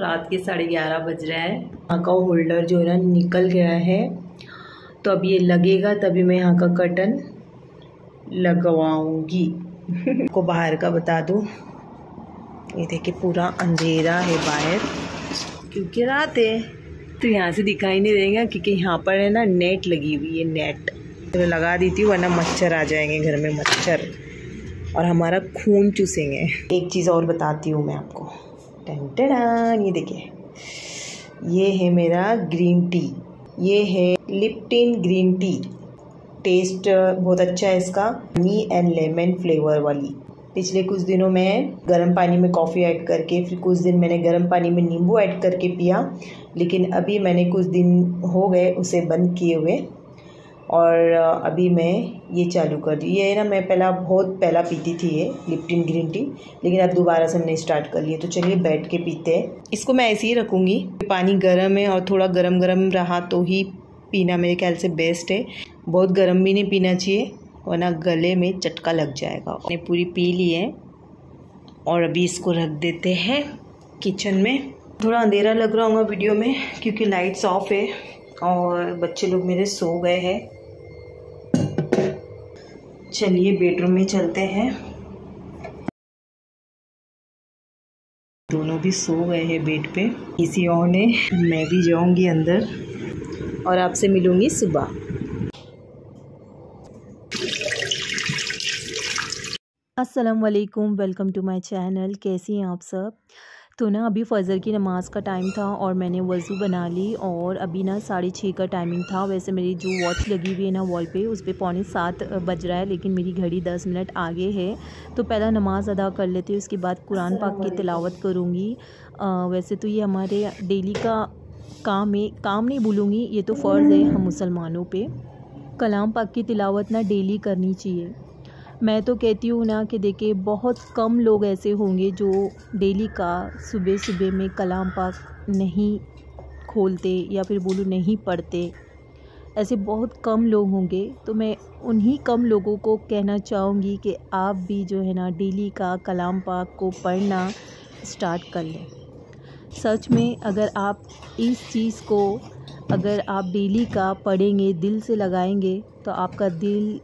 रात के साढ़े ग्यारह बज रहा है यहाँ का होल्डर जो है ना निकल गया है तो अब ये लगेगा तभी मैं यहाँ का कर्टन लगवाऊंगी को बाहर का बता दूँ ये देखिए पूरा अंधेरा है बाहर क्योंकि रात है तो यहाँ से दिखाई नहीं देगा क्योंकि यहाँ पर है ना नेट लगी हुई है नेट तो मैं लगा देती हूँ वरना मच्छर आ जाएंगे घर में मच्छर और हमारा खून चूसेंगे एक चीज़ और बताती हूँ मैं आपको टन ये देखिए ये है मेरा ग्रीन टी ये है लिप्टिन ग्रीन टी टेस्ट बहुत अच्छा है इसका नी एंड लेमन फ्लेवर वाली पिछले कुछ दिनों मैं गर्म पानी में कॉफ़ी ऐड करके फिर कुछ दिन मैंने गर्म पानी में नींबू ऐड करके पिया लेकिन अभी मैंने कुछ दिन हो गए उसे बंद किए हुए और अभी मैं ये चालू कर दी ये ना मैं पहला बहुत पहला पीती थी ये लिप्टिन ग्रीन टी लेकिन अब दोबारा से हमने स्टार्ट कर लिया तो चलिए बैठ के पीते हैं इसको मैं ऐसे ही रखूँगी पानी गर्म है और थोड़ा गर्म गर्म रहा तो ही पीना मेरे ख्याल से बेस्ट है बहुत गर्म भी नहीं पीना चाहिए वरना गले में चटका लग जाएगा मैंने पूरी पी ली है और अभी इसको रख देते हैं किचन में थोड़ा अंधेरा लग रहा होगा वीडियो में क्योंकि लाइट्स ऑफ है और बच्चे लोग मेरे सो गए हैं चलिए बेडरूम में चलते हैं दोनों भी सो गए हैं बेड पे इसी ने मैं भी जाऊंगी अंदर और आपसे मिलूंगी सुबह असलम वालेकुम वेलकम टू माई चैनल कैसी हैं आप सब तो ना अभी फ़जर की नमाज़ का टाइम था और मैंने वज़ू बना ली और अभी ना साढ़े छः का टाइमिंग था वैसे मेरी जो वॉच लगी हुई है ना वॉल पे उस पर पौने सात बज रहा है लेकिन मेरी घड़ी दस मिनट आगे है तो पहला नमाज़ अदा कर लेते हैं उसके बाद कुरान पाक की तिलावत करूँगी वैसे तो ये हमारे डेली का काम है काम नहीं भूलूँगी ये तो फ़र्ज़ है हम मुसलमानों पर कलाम पाक की तिलावत ना डेली करनी चाहिए मैं तो कहती हूँ ना कि देखिए बहुत कम लोग ऐसे होंगे जो डेली का सुबह सुबह में कलाम पाक नहीं खोलते या फिर बोलूँ नहीं पढ़ते ऐसे बहुत कम लोग होंगे तो मैं उन्हीं कम लोगों को कहना चाहूँगी कि आप भी जो है ना डेली का कलाम पाक को पढ़ना स्टार्ट कर लें सच में अगर आप इस चीज़ को अगर आप डेली का पढ़ेंगे दिल से लगाएंगे तो आपका दिल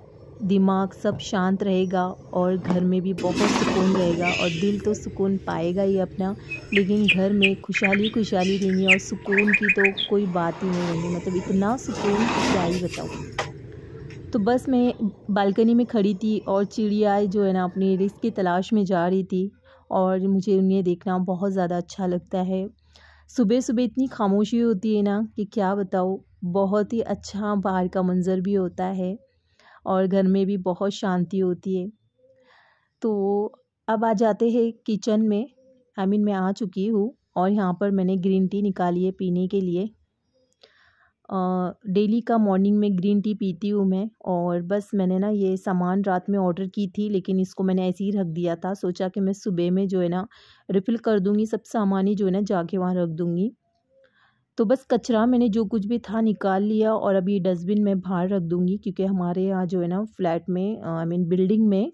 दिमाग सब शांत रहेगा और घर में भी बहुत सुकून रहेगा और दिल तो सुकून पाएगा ही अपना लेकिन घर में खुशहाली खुशहाली रहेंगी और सुकून की तो कोई बात ही नहीं रहेगी मतलब इतना सुकून क्या ही बताऊँ तो बस मैं बालकनी में खड़ी थी और चिड़िया जो है ना अपने रिस्क की तलाश में जा रही थी और मुझे उन्हें देखना बहुत ज़्यादा अच्छा लगता है सुबह सुबह इतनी खामोशी होती है ना कि क्या बताओ बहुत ही अच्छा बाहर का मंज़र भी होता है और घर में भी बहुत शांति होती है तो अब आ जाते हैं किचन में आई I मीन mean, मैं आ चुकी हूँ और यहाँ पर मैंने ग्रीन टी निकाली है पीने के लिए डेली का मॉर्निंग में ग्रीन टी पीती हूँ मैं और बस मैंने ना ये सामान रात में ऑर्डर की थी लेकिन इसको मैंने ऐसे ही रख दिया था सोचा कि मैं सुबह में जो है ना रिफ़िल कर दूँगी सब सामान ही जो है ना जाके वहाँ रख दूँगी तो बस कचरा मैंने जो कुछ भी था निकाल लिया और अभी डस्टबिन में बाहर रख दूंगी क्योंकि हमारे यहाँ जो है ना फ्लैट में आई मीन बिल्डिंग में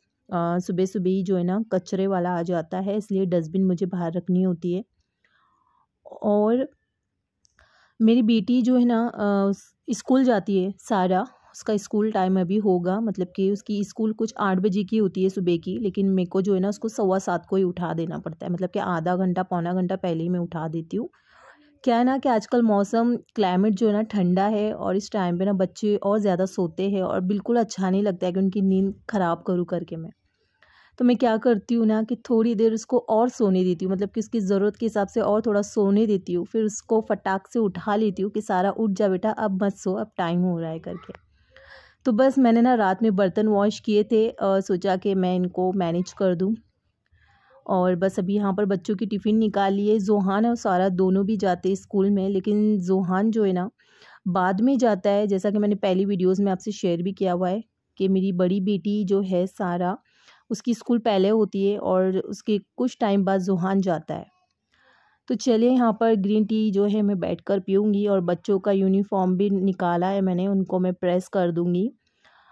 सुबह सुबह ही जो है ना कचरे वाला आ जाता है इसलिए डस्टबिन मुझे बाहर रखनी होती है और मेरी बेटी जो है ना स्कूल जाती है सारा उसका स्कूल टाइम अभी होगा मतलब कि उसकी स्कूल कुछ आठ बजे की होती है सुबह की लेकिन मेरे को जो है ना उसको सवा सात को ही उठा देना पड़ता है मतलब कि आधा घंटा पौना घंटा पहले ही मैं उठा देती हूँ क्या है ना कि आजकल मौसम क्लाइमेट जो है ना ठंडा है और इस टाइम पे ना बच्चे और ज़्यादा सोते हैं और बिल्कुल अच्छा नहीं लगता है कि उनकी नींद ख़राब करूँ करके मैं तो मैं क्या करती हूँ ना कि थोड़ी देर उसको और सोने देती हूँ मतलब कि उसकी ज़रूरत के हिसाब से और थोड़ा सोने देती हूँ फिर उसको फटाक से उठा लेती हूँ कि सारा उठ जा बेटा अब मत सो अब टाइम हो रहा है करके तो बस मैंने ना रात में बर्तन वॉश किए थे और सोचा कि मैं इनको मैनेज कर दूँ और बस अभी यहाँ पर बच्चों की टिफ़िन निकाल लिए जोहान और सारा दोनों भी जाते हैं स्कूल में लेकिन जोहान जो है ना बाद में जाता है जैसा कि मैंने पहली वीडियोस में आपसे शेयर भी किया हुआ है कि मेरी बड़ी बेटी जो है सारा उसकी स्कूल पहले होती है और उसके कुछ टाइम बाद जोहान जाता है तो चलिए यहाँ पर ग्रीन टी जो है मैं बैठ कर पीऊँगी और बच्चों का यूनिफॉर्म भी निकाला है मैंने उनको मैं प्रेस कर दूँगी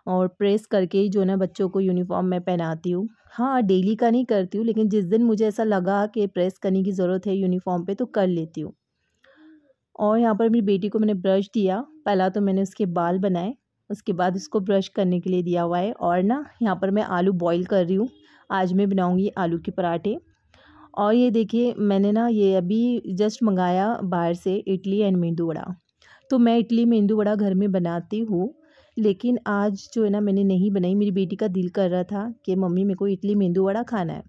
और प्रेस करके ही जो है ना बच्चों को यूनिफॉर्म मैं पहनाती हूँ हाँ डेली का नहीं करती हूँ लेकिन जिस दिन मुझे ऐसा लगा कि प्रेस करने की ज़रूरत है यूनिफॉर्म पे तो कर लेती हूँ और यहाँ पर मेरी बेटी को मैंने ब्रश दिया पहला तो मैंने उसके बाल बनाए उसके बाद उसको ब्रश करने के लिए दिया हुआ है और ना यहाँ पर मैं आलू बॉयल कर रही हूँ आज मैं बनाऊँगी आलू के पराठे और ये देखिए मैंने ना ये अभी जस्ट मंगाया बाहर से इडली एंड मेंदू वड़ा तो मैं इडली मेंदू वड़ा घर में बनाती हूँ लेकिन आज जो है ना मैंने नहीं बनाई मेरी बेटी का दिल कर रहा था कि मम्मी मेरे को इडली मेंदू वड़ा खाना है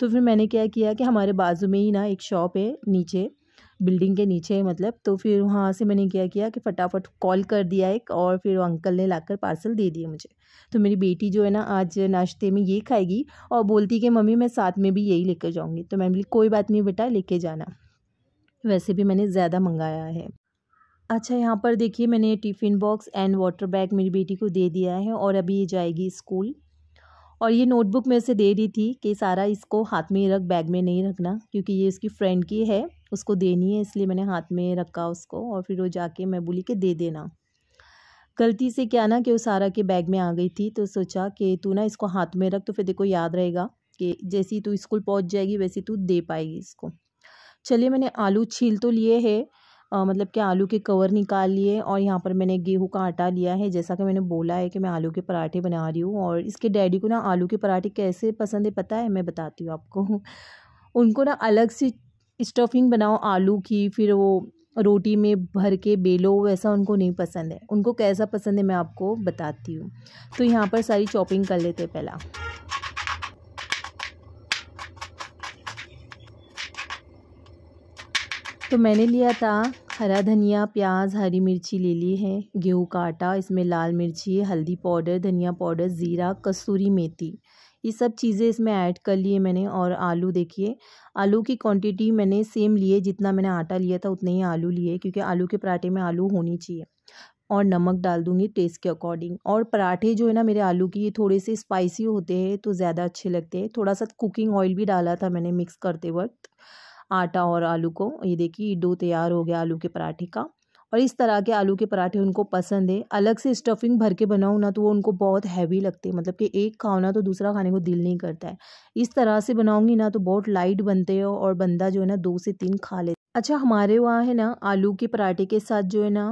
तो फिर मैंने क्या किया कि हमारे बाजू में ही ना एक शॉप है नीचे बिल्डिंग के नीचे मतलब तो फिर वहाँ से मैंने क्या किया कि फटाफट कॉल कर दिया एक और फिर अंकल ने लाकर पार्सल दे दिया मुझे तो मेरी बेटी जो है ना आज नाश्ते में ये खाएगी और बोलती कि मम्मी मैं साथ में भी यही लेकर जाऊँगी तो मैंने बोली कोई बात नहीं बेटा लेके जाना वैसे भी मैंने ज़्यादा मंगाया है अच्छा यहाँ पर देखिए मैंने tiffin box and water bag मेरी बेटी को दे दिया है और अभी ये जाएगी स्कूल और ये नोटबुक मैं उसे दे रही थी कि सारा इसको हाथ में ही रख बैग में नहीं रखना क्योंकि ये उसकी फ्रेंड की है उसको देनी है इसलिए मैंने हाथ में रखा उसको और फिर वो जाके मैं बोली कि दे देना गलती से क्या ना कि वो सारा के बैग में आ गई थी तो सोचा कि तू ना इसको हाथ में रख तो फिर देखो याद रहेगा कि जैसी तू स्कूल पहुँच जाएगी वैसी तू दे पाएगी इसको चलिए मैंने आलू छील तो लिए है आ, मतलब कि आलू के कवर निकाल लिए और यहाँ पर मैंने गेहूँ का आटा लिया है जैसा कि मैंने बोला है कि मैं आलू के पराठे बना रही हूँ और इसके डैडी को ना आलू के पराठे कैसे पसंद है पता है मैं बताती हूँ आपको उनको ना अलग से स्टफिंग बनाओ आलू की फिर वो रोटी में भर के बेलो वैसा उनको नहीं पसंद है उनको कैसा पसंद है मैं आपको बताती हूँ तो यहाँ पर सारी चॉपिंग कर लेते हैं पहला तो मैंने लिया था हरा धनिया प्याज हरी मिर्ची ले ली है गेहूँ का आटा इसमें लाल मिर्ची हल्दी पाउडर धनिया पाउडर ज़ीरा कसूरी मेथी ये सब चीज़ें इसमें ऐड कर लिए मैंने और आलू देखिए आलू की क्वांटिटी मैंने सेम लिए जितना मैंने आटा लिया था उतने ही आलू लिए क्योंकि आलू के पराठे में आलू होनी चाहिए और नमक डाल दूंगी टेस्ट के अकॉर्डिंग और पराठे जो है ना मेरे आलू की ये थोड़े से स्पाइसी होते हैं तो ज़्यादा अच्छे लगते हैं थोड़ा सा कुकिंग ऑयल भी डाला था मैंने मिक्स करते वक्त आटा और आलू को ये देखिए डो तैयार हो गया आलू के पराठे का और इस तरह के आलू के पराठे उनको पसंद है अलग से स्टफिंग भर के बनाऊँ ना तो वो उनको बहुत हैवी लगते हैं मतलब कि एक खाओ ना तो दूसरा खाने को दिल नहीं करता है इस तरह से बनाऊँगी ना तो बहुत लाइट बनते हो और बंदा जो है ना दो से तीन खा लेते अच्छा हमारे वहाँ है ना आलू के पराठे के साथ जो है ना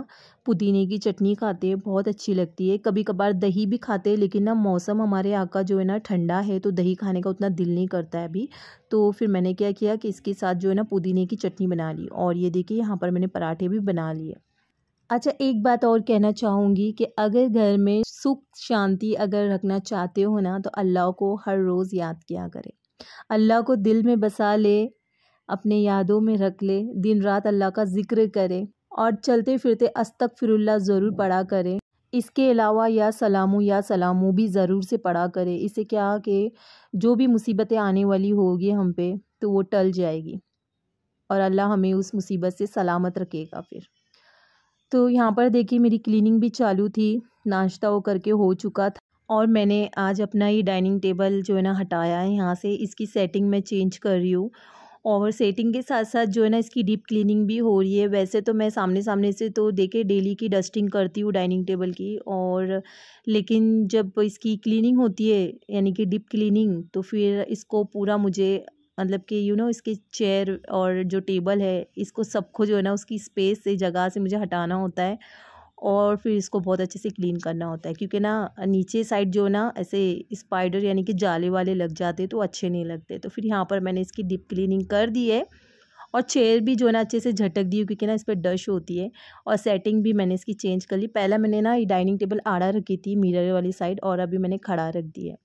पुदीने की चटनी खाते हैं बहुत अच्छी लगती है कभी कभार दही भी खाते हैं लेकिन ना मौसम हमारे यहाँ का जो है ना ठंडा है तो दही खाने का उतना दिल नहीं करता है अभी तो फिर मैंने क्या किया कि इसके साथ जो है ना पुदीने की चटनी बना ली और ये देखिए यहाँ पर मैंने पराठे भी बना लिए अच्छा एक बात और कहना चाहूँगी कि अगर घर में सुख शांति अगर रखना चाहते हो ना तो अल्लाह को हर रोज़ याद किया करें अल्लाह को दिल में बसा ले अपने यादों में रख ले दिन रात अल्लाह का जिक्र करे और चलते फिरते अस्तक फिरुल्ला ज़रूर पढ़ा करें इसके अलावा या सलामू या सलामू भी ज़रूर से पढ़ा करें इससे क्या कि जो भी मुसीबतें आने वाली होगी हम पे तो वो टल जाएगी और अल्लाह हमें उस मुसीबत से सलामत रखेगा फिर तो यहाँ पर देखिए मेरी क्लीनिंग भी चालू थी नाश्ता वो करके हो चुका था और मैंने आज अपना ये डाइनिंग टेबल जो है ना हटाया है यहाँ से इसकी सेटिंग मैं चेंज कर रही हूँ और सेटिंग के साथ साथ जो है ना इसकी डीप क्लीनिंग भी हो रही है वैसे तो मैं सामने सामने से तो देखे डेली की डस्टिंग करती हूँ डाइनिंग टेबल की और लेकिन जब इसकी क्लीनिंग होती है यानी कि डीप क्लीनिंग तो फिर इसको पूरा मुझे मतलब कि यू नो इसके चेयर और जो टेबल है इसको सबको जो है ना उसकी स्पेस से जगह से मुझे हटाना होता है और फिर इसको बहुत अच्छे से क्लीन करना होता है क्योंकि ना नीचे साइड जो ना ऐसे स्पाइडर यानी कि जाले वाले लग जाते तो अच्छे नहीं लगते तो फिर यहाँ पर मैंने इसकी डिप क्लीनिंग कर दी है और चेयर भी जो है ना अच्छे से झटक दी क्योंकि ना इस पर डश होती है और सेटिंग भी मैंने इसकी चेंज कर ली पहला मैंने ना ये डाइनिंग टेबल आड़ा रखी थी मिरर वाली साइड और अभी मैंने खड़ा रख दिया है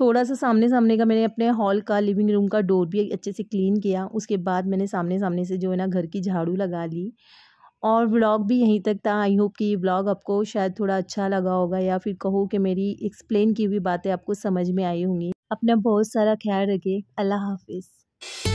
थोड़ा सा सामने सामने का मैंने अपने हॉल का लिविंग रूम का डोर भी अच्छे से क्लीन किया उसके बाद मैंने सामने सामने से जो है ना घर की झाड़ू लगा ली और व्लॉग भी यहीं तक था आई होप कि ये व्लॉग आपको शायद थोड़ा अच्छा लगा होगा या फिर कहो कि मेरी एक्सप्लेन की हुई बातें आपको समझ में आई होंगी अपना बहुत सारा ख्याल रखिए अल्लाह हाफिज़